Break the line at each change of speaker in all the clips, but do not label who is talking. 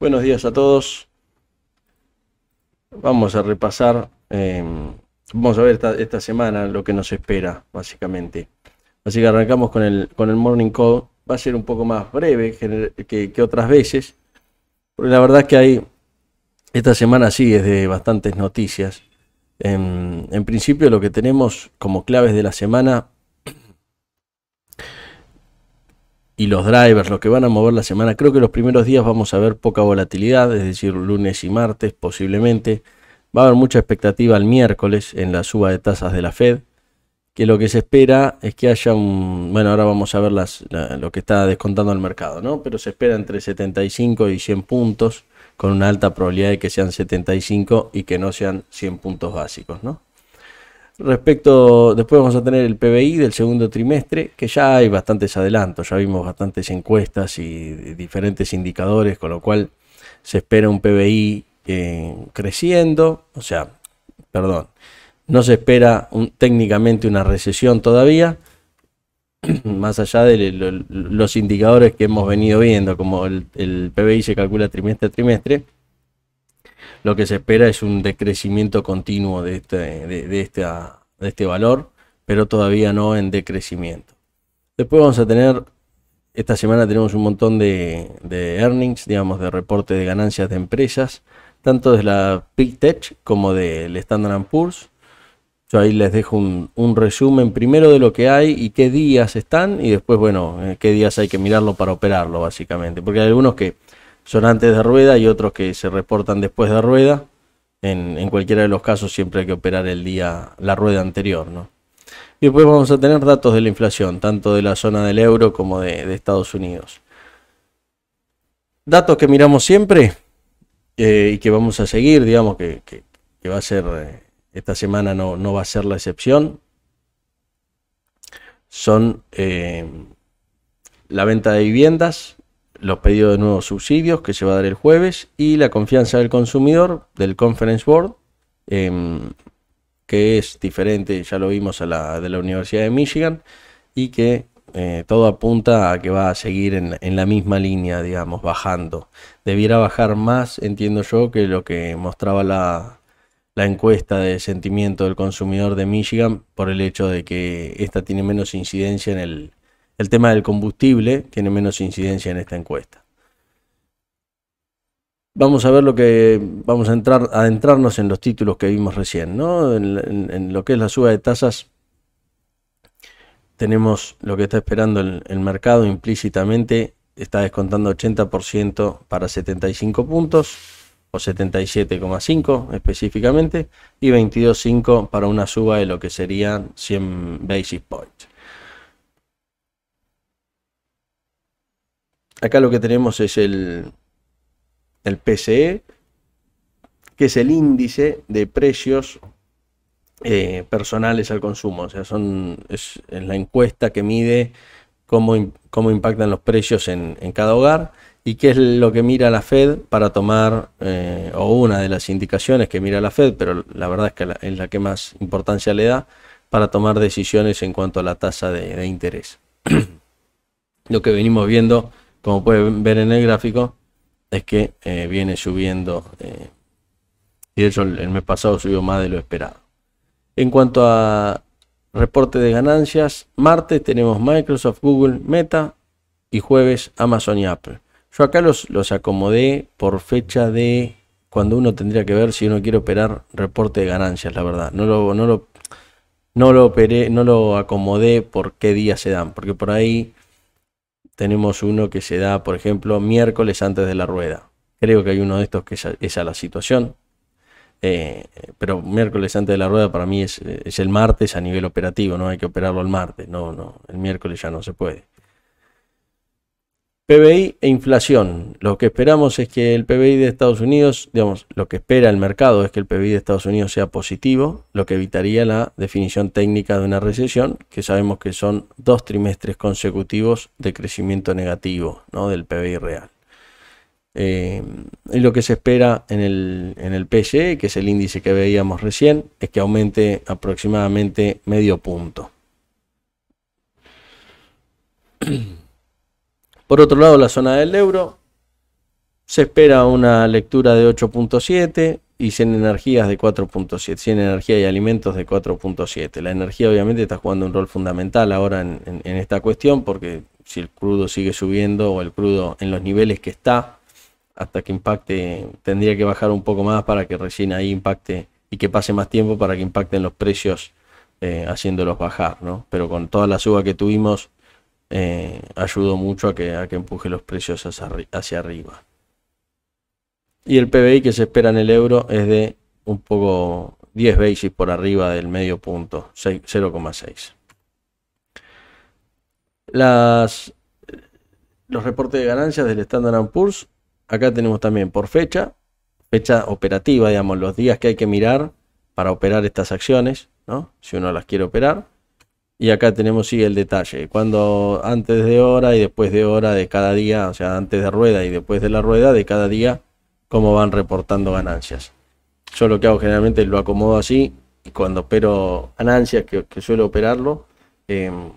Buenos días a todos. Vamos a repasar, em, vamos a ver esta, semana lo que nos espera, básicamente. Así que arrancamos con el, con el Morning Call. Va a ser un poco más breve que, que otras veces, porque la verdad es que hay, esta semana sí es de bastantes noticias. En, em, en principio lo que tenemos como claves de la semana y los drivers, los que van a mover la semana, creo que los primeros días vamos a ver poca volatilidad, es decir, lunes y martes posiblemente. Va a haber mucha expectativa el miércoles en la suba de tasas de la Fed, que lo que se espera es que haya un... Bueno, ahora vamos a ver las, lo que está descontando el mercado, ¿no? Pero se espera entre 75 y 100 puntos, con una alta probabilidad de que sean 75 y que no sean 100 puntos básicos, ¿no? Respecto, después vamos a tener el PBI del segundo trimestre, que ya hay bastantes adelantos, ya vimos bastantes encuestas y diferentes indicadores, con lo cual se espera un PBI eh, creciendo, o sea, perdón, no se espera técnicamente una recesión todavía, más allá de los indicadores que hemos venido viendo, como el PBI se calcula trimestre a trimestre, lo que se espera es un decrecimiento continuo de este, este ah, de, este valor, pero todavía no en decrecimiento. Después vamos a tener, esta semana tenemos un montón de, earnings, digamos, de reporte de ganancias de empresas, tanto de la Big Tech como del Standard Poor's. Yo ahí les dejo un, resumen primero de lo que hay y qué días están y después, bueno, eh, qué días hay que mirarlo para operarlo, básicamente. Porque hay algunos que son antes de rueda y otros que se reportan después de rueda. En, cualquiera de los casos siempre hay que operar el día, la rueda anterior, ¿no? Y después vamos a tener datos de la inflación, tanto de la zona del euro como de, Estados Unidos. Datos que miramos siempre eh, y que vamos a seguir, digamos que, va a ser, eh, esta semana no, va a ser la excepción, son eh, la venta de viviendas, los pedidos de nuevos subsidios que se va a dar el jueves y la confianza del consumidor del Conference Board, em, que es diferente, ya lo vimos, de la Universidad de Michigan y que eh, todo apunta a que va a seguir en, la misma línea, digamos, bajando. Debiera bajar más, entiendo yo, que lo que mostraba la, la encuesta de sentimiento del consumidor de Michigan por el hecho de que esta tiene menos incidencia en el el tema del combustible tiene menos incidencia en esta encuesta. Vamos a ver lo que vamos a entrar, a adentrarnos en los títulos que vimos recién, En, lo que es la suba de tasas tenemos lo que está esperando el, el mercado implícitamente está descontando 80% para 75 puntos o 77,5 específicamente y 22,5 para una suba de lo que serían 100 basis points. Acá lo que tenemos es el, el PCE, que es el índice de precios eh, personales al consumo. O sea, son, es, la encuesta que mide cómo, impactan los precios en, cada hogar y qué es lo que mira la Fed para tomar, eh, o una de las indicaciones que mira la Fed, pero la verdad es que es la que más importancia le da para tomar decisiones en cuanto a la tasa de interés. lo que venimos viendo como pueden ver en el gráfico, es que eh, viene subiendo. Eh, y eso el, mes pasado subió más de lo esperado. En cuanto a reporte de ganancias, martes tenemos Microsoft, Google, Meta y jueves Amazon y Apple. Yo acá los, los acomodé por fecha de cuando uno tendría que ver si uno quiere operar reporte de ganancias, la verdad. No lo, no lo, no lo operé, no lo acomodé por qué día se dan, porque por ahí tenemos uno que se da, por ejemplo, miércoles antes de la rueda. Creo que hay uno de estos que es a, la situación. Eh, pero miércoles antes de la rueda para mí es, eh, es, el martes a nivel operativo, no hay que operarlo el martes, no, no, el miércoles ya no se puede. PBI e inflación. Lo que esperamos es que el PBI de Estados Unidos, digamos, lo que espera el mercado es que el PBI de Estados Unidos sea positivo, lo que evitaría la definición técnica de una recesión, que sabemos que son dos trimestres consecutivos de crecimiento negativo ¿no? del PBI real. Eh, y lo que se espera en el, en el que es el índice que veíamos recién, es que aumente aproximadamente medio punto. Por otro lado, la zona del euro. Se espera una lectura de 8.7 y 100 energías de 4.7. 100 energía y alimentos de 4.7. La energía obviamente está jugando un rol fundamental ahora en, esta cuestión porque si el crudo sigue subiendo o el crudo en los niveles que está, hasta que impacte, tendría que bajar un poco más para que recién ahí impacte y que pase más tiempo para que impacten los precios eh, haciéndolos bajar, Pero con toda la suba que tuvimos Ayudo eh, ayudó mucho a que, a que empuje los precios hacia, arriba. Y el PBI que se espera en el euro es de un poco 10 basis por arriba del medio punto, 0,6. Las, los reportes de ganancias del Standard Poor's, acá tenemos también por fecha, fecha operativa, digamos, los días que hay que mirar para operar estas acciones, si uno las quiere operar. Y acá tenemos sí el detalle, cuando antes de hora y después de hora de cada día, o sea, antes de rueda y después de la rueda de cada día, cómo van reportando ganancias. Yo lo que hago generalmente lo acomodo así y cuando pero ganancias, que, suele suelo operarlo, em,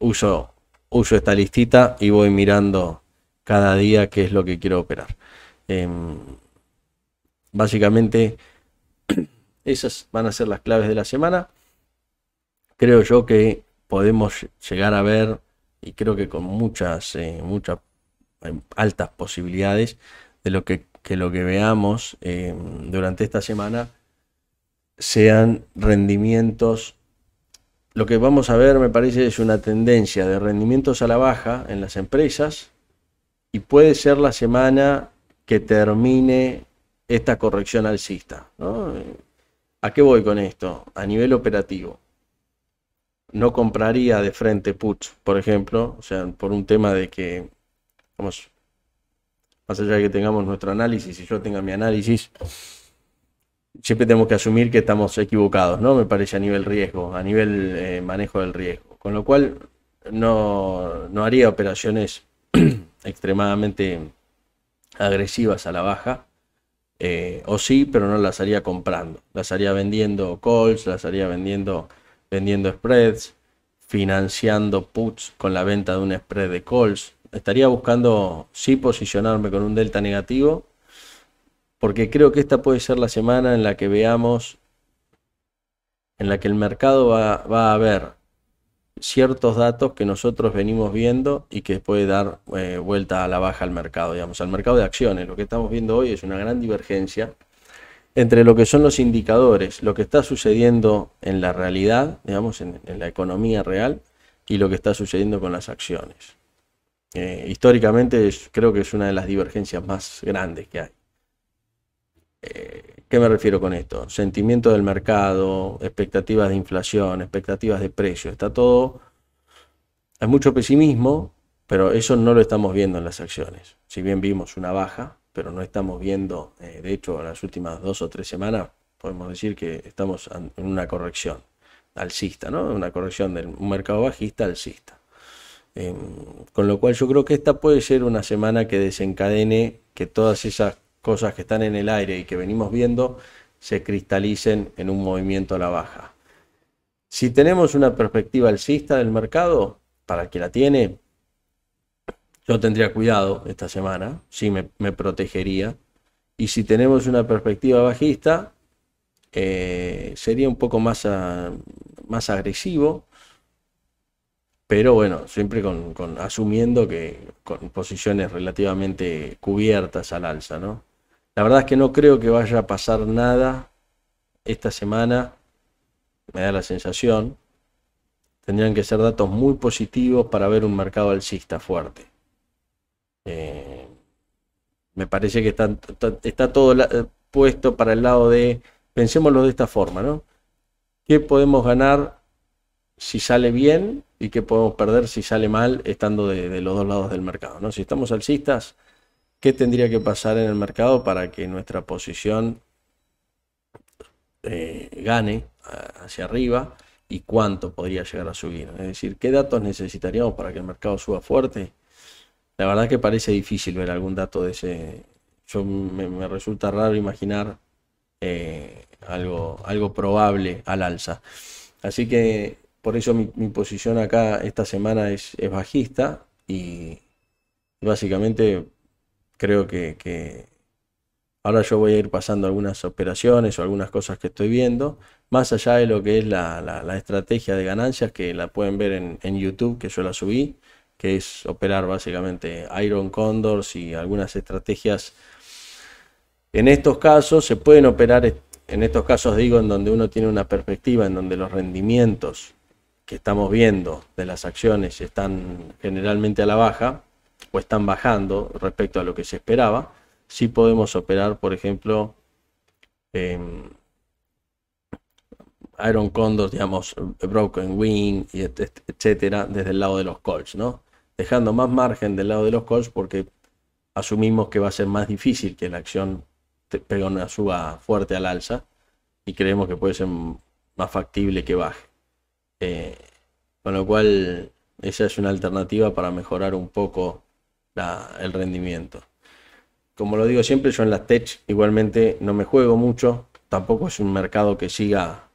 uso, uso esta listita y voy mirando cada día qué es lo que quiero operar. Em, básicamente, esas van a ser las claves de la semana creo yo que podemos llegar a ver, y creo que con muchas, eh, muchas em, altas posibilidades, de lo que, lo que veamos em, durante esta semana sean rendimientos. Lo que vamos a ver, me parece, es una tendencia de rendimientos a la baja en las empresas y puede ser la semana que termine esta corrección alcista. ¿A qué voy con esto? A nivel operativo no compraría de frente puts, por ejemplo, o sea, por un tema de que, vamos, más allá de que tengamos nuestro análisis y yo tenga mi análisis, siempre tenemos que asumir que estamos equivocados, ¿no? Me parece a nivel riesgo, a nivel eh, manejo del riesgo. Con lo cual, no, haría operaciones extremadamente agresivas a la baja. Eh, o sí, pero no las haría comprando. Las haría vendiendo calls, las haría vendiendo vendiendo spreads, financiando puts con la venta de un spread de calls. Estaría buscando sí posicionarme con un delta negativo, porque creo que esta puede ser la semana en la que veamos, en la que el mercado va, a ver ciertos datos que nosotros venimos viendo y que puede dar eh, vuelta a la baja al mercado, digamos, al mercado de acciones. Lo que estamos viendo hoy es una gran divergencia entre lo que son los indicadores, lo que está sucediendo en la realidad, digamos, en, la economía real, y lo que está sucediendo con las acciones. Eh, históricamente creo que es una de las divergencias más grandes que hay. Eh, ¿Qué me refiero con esto? Sentimiento del mercado, expectativas de inflación, expectativas de precio, está todo... Hay mucho pesimismo, pero eso no lo estamos viendo en las acciones. Si bien vimos una baja, pero no estamos viendo, eh, de hecho, en las últimas dos o tres semanas, podemos decir que estamos en una corrección alcista, ¿no? Una corrección del mercado bajista alcista. Em, con lo cual yo creo que esta puede ser una semana que desencadene que todas esas cosas que están en el aire y que venimos viendo se cristalicen en un movimiento a la baja. Si tenemos una perspectiva alcista del mercado, para el que la tiene, yo tendría cuidado esta semana, sí me, protegería. Y si tenemos una perspectiva bajista, eh, sería un poco más, más agresivo, pero bueno, siempre con, con, asumiendo que con posiciones relativamente cubiertas al alza, ¿no? La verdad es que no creo que vaya a pasar nada esta semana, me da la sensación. Tendrían que ser datos muy positivos para ver un mercado alcista fuerte. Eh, me parece que está, todo eh, puesto para el lado de, pensémoslo de esta forma, ¿no? ¿Qué podemos ganar si sale bien y qué podemos perder si sale mal estando de, los dos lados del mercado? ¿no? Si estamos alcistas, ¿qué tendría que pasar en el mercado para que nuestra posición eh, gane hacia arriba? ¿Y cuánto podría llegar a subir? Es decir, ¿qué datos necesitaríamos para que el mercado suba fuerte? La verdad que parece difícil ver algún dato de ese. Yo me, resulta raro imaginar eh, algo, algo probable al alza. Así que por eso mi, posición acá esta semana es, bajista y básicamente creo que, ahora yo voy a ir pasando algunas operaciones o algunas cosas que estoy viendo, más allá de lo que es la, la, estrategia de ganancias que la pueden ver en, en YouTube, que yo la subí que es operar básicamente Iron Condors y algunas estrategias. En estos casos se pueden operar, en estos casos digo, en donde uno tiene una perspectiva, en donde los rendimientos que estamos viendo de las acciones están generalmente a la baja o están bajando respecto a lo que se esperaba, si sí podemos operar, por ejemplo, Iron condors, digamos, Broken Wing, etcétera, desde el lado de los calls, ¿no? dejando más margen del lado de los calls porque asumimos que va a ser más difícil que la acción pegue una suba fuerte al alza y creemos que puede ser más factible que baje. Eh, con lo cual, esa es una alternativa para mejorar un poco el rendimiento. Como lo digo siempre, yo en las tech igualmente no me juego mucho, tampoco es un mercado que siga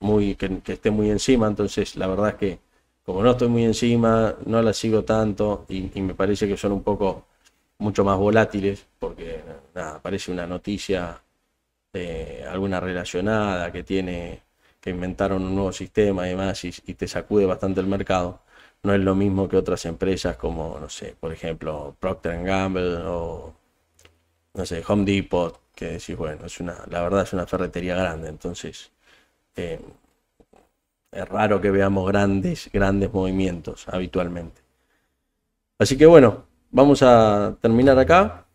muy, que, que esté muy encima, entonces la verdad es que como no estoy muy encima, no las sigo tanto y, me parece que son un poco mucho más volátiles, porque nada, aparece una noticia de eh, alguna relacionada que tiene, que inventaron un nuevo sistema y demás, y, te sacude bastante el mercado. No es lo mismo que otras empresas como, no sé, por ejemplo, Procter Gamble o, no sé, Home Depot, que decís, bueno, es una, la verdad es una ferretería grande, entonces eh, es raro que veamos grandes, grandes movimientos habitualmente. Así que bueno, vamos a terminar acá.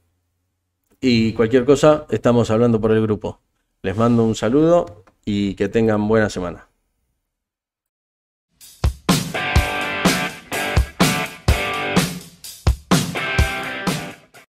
Y cualquier cosa, estamos hablando por el grupo. Les mando un saludo y que tengan buena semana.